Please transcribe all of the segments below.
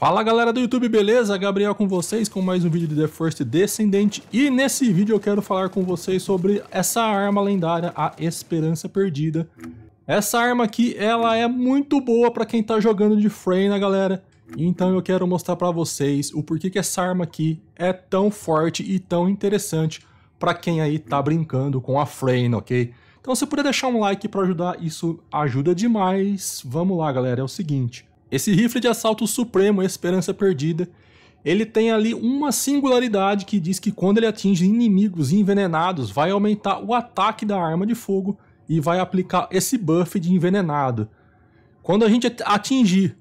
Fala galera do YouTube, beleza? Gabriel com vocês com mais um vídeo de The First Descendente e nesse vídeo eu quero falar com vocês sobre essa arma lendária, a Esperança Perdida. Essa arma aqui, ela é muito boa para quem tá jogando de Freyna, né, galera. Então eu quero mostrar para vocês o porquê que essa arma aqui é tão forte e tão interessante para quem aí tá brincando com a Freyna, ok? Então se puder deixar um like para ajudar, isso ajuda demais. Vamos lá, galera, é o seguinte... Esse rifle de assalto supremo, Esperança Perdida, ele tem ali uma singularidade que diz que quando ele atinge inimigos envenenados, vai aumentar o ataque da arma de fogo e vai aplicar esse buff de envenenado. Quando a gente atingir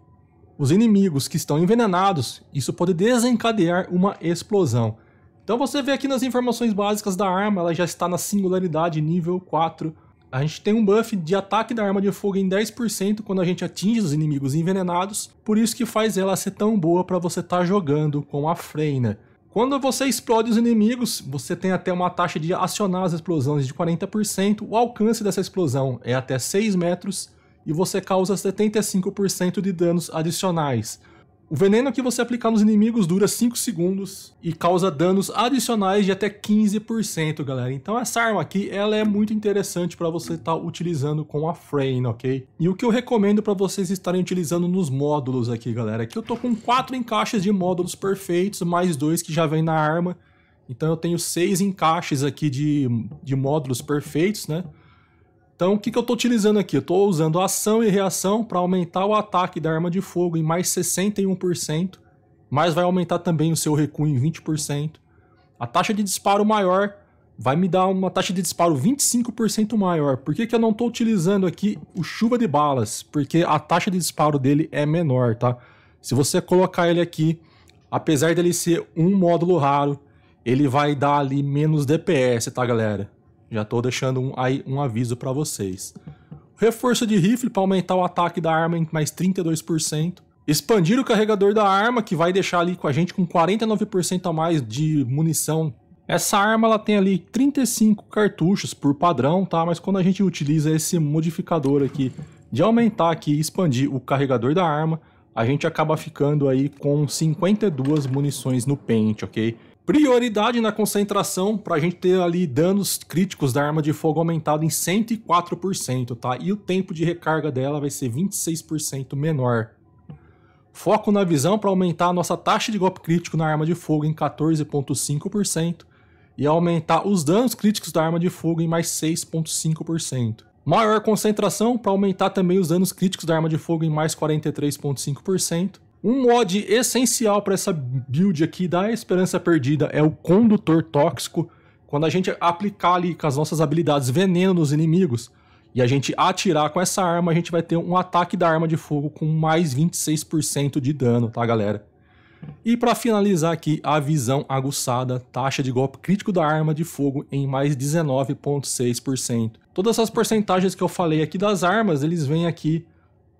os inimigos que estão envenenados, isso pode desencadear uma explosão. Então você vê aqui nas informações básicas da arma, ela já está na singularidade nível 4 a gente tem um buff de ataque da arma de fogo em 10% quando a gente atinge os inimigos envenenados, por isso que faz ela ser tão boa para você estar tá jogando com a Freina. Quando você explode os inimigos, você tem até uma taxa de acionar as explosões de 40%, o alcance dessa explosão é até 6 metros e você causa 75% de danos adicionais. O veneno que você aplicar nos inimigos dura 5 segundos e causa danos adicionais de até 15%, galera. Então essa arma aqui, ela é muito interessante para você estar tá utilizando com a Frame, ok? E o que eu recomendo para vocês estarem utilizando nos módulos aqui, galera, é que eu tô com 4 encaixes de módulos perfeitos, mais dois que já vem na arma. Então eu tenho 6 encaixes aqui de, de módulos perfeitos, né? Então, o que, que eu estou utilizando aqui? Eu estou usando ação e reação para aumentar o ataque da arma de fogo em mais 61%, mas vai aumentar também o seu recuo em 20%. A taxa de disparo maior vai me dar uma taxa de disparo 25% maior. Por que, que eu não estou utilizando aqui o chuva de balas? Porque a taxa de disparo dele é menor, tá? Se você colocar ele aqui, apesar dele ser um módulo raro, ele vai dar ali menos DPS, tá, galera? Já tô deixando um, um aviso para vocês. Reforço de rifle para aumentar o ataque da arma em mais 32%. Expandir o carregador da arma, que vai deixar ali com a gente com 49% a mais de munição. Essa arma ela tem ali 35 cartuchos por padrão, tá? Mas quando a gente utiliza esse modificador aqui de aumentar aqui e expandir o carregador da arma, a gente acaba ficando aí com 52 munições no pente, ok? Prioridade na concentração para a gente ter ali danos críticos da arma de fogo aumentado em 104%, tá? E o tempo de recarga dela vai ser 26% menor. Foco na visão para aumentar a nossa taxa de golpe crítico na arma de fogo em 14,5% e aumentar os danos críticos da arma de fogo em mais 6,5%. Maior concentração para aumentar também os danos críticos da arma de fogo em mais 43,5% um mod essencial para essa build aqui da Esperança Perdida é o Condutor Tóxico. Quando a gente aplicar ali com as nossas habilidades veneno nos inimigos e a gente atirar com essa arma, a gente vai ter um ataque da arma de fogo com mais 26% de dano, tá, galera? E para finalizar aqui, a visão aguçada, taxa de golpe crítico da arma de fogo em mais 19,6%. Todas essas porcentagens que eu falei aqui das armas, eles vêm aqui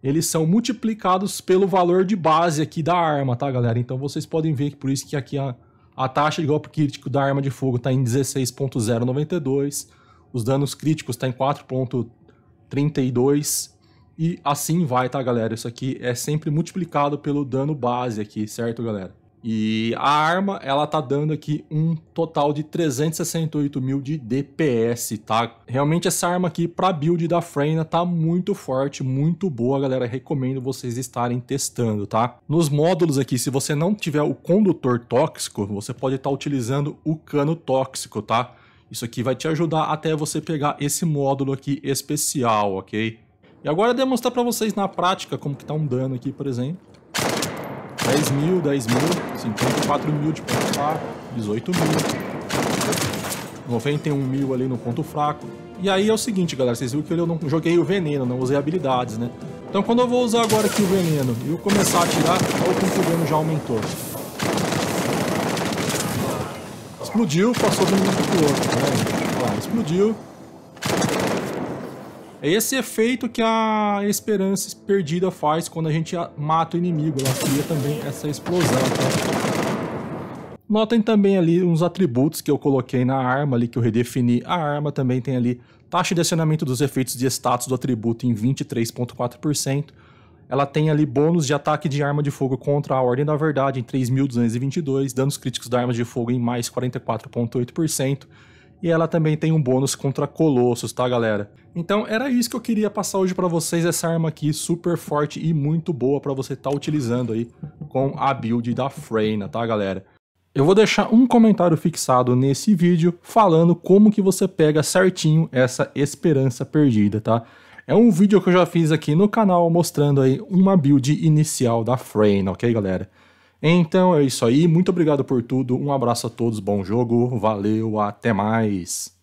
eles são multiplicados pelo valor de base aqui da arma, tá, galera? Então vocês podem ver que por isso que aqui a, a taxa de golpe crítico da arma de fogo está em 16.092, os danos críticos está em 4.32 e assim vai, tá, galera? Isso aqui é sempre multiplicado pelo dano base aqui, certo, galera? E a arma, ela tá dando aqui um total de 368 mil de DPS, tá? Realmente essa arma aqui pra build da Freina tá muito forte, muito boa, galera. Recomendo vocês estarem testando, tá? Nos módulos aqui, se você não tiver o condutor tóxico, você pode estar tá utilizando o cano tóxico, tá? Isso aqui vai te ajudar até você pegar esse módulo aqui especial, ok? E agora eu demonstrar pra vocês na prática como que tá um dano aqui, por exemplo. 10 mil, 10 mil, 54 mil de ponto fraco, 18 mil, 91 mil ali no ponto fraco. E aí é o seguinte, galera, vocês viram que eu não joguei o veneno, não usei habilidades, né? Então quando eu vou usar agora aqui o veneno e eu começar a atirar, olha o ponto o dano já aumentou. Explodiu, passou de um para pro outro, né? Olha lá, explodiu, é esse efeito que a esperança perdida faz quando a gente mata o inimigo. Ela cria também essa explosão. Tá? Notem também ali uns atributos que eu coloquei na arma ali, que eu redefini. A arma também tem ali taxa de acionamento dos efeitos de status do atributo em 23,4%. Ela tem ali bônus de ataque de arma de fogo contra a Ordem da Verdade em 3.222, danos críticos da arma de fogo em mais 44,8% e ela também tem um bônus contra colossos, tá galera? Então era isso que eu queria passar hoje para vocês, essa arma aqui super forte e muito boa para você estar tá utilizando aí com a build da Freyna, tá galera? Eu vou deixar um comentário fixado nesse vídeo falando como que você pega certinho essa esperança perdida, tá? É um vídeo que eu já fiz aqui no canal mostrando aí uma build inicial da Freyna, ok galera? Então é isso aí, muito obrigado por tudo, um abraço a todos, bom jogo, valeu, até mais!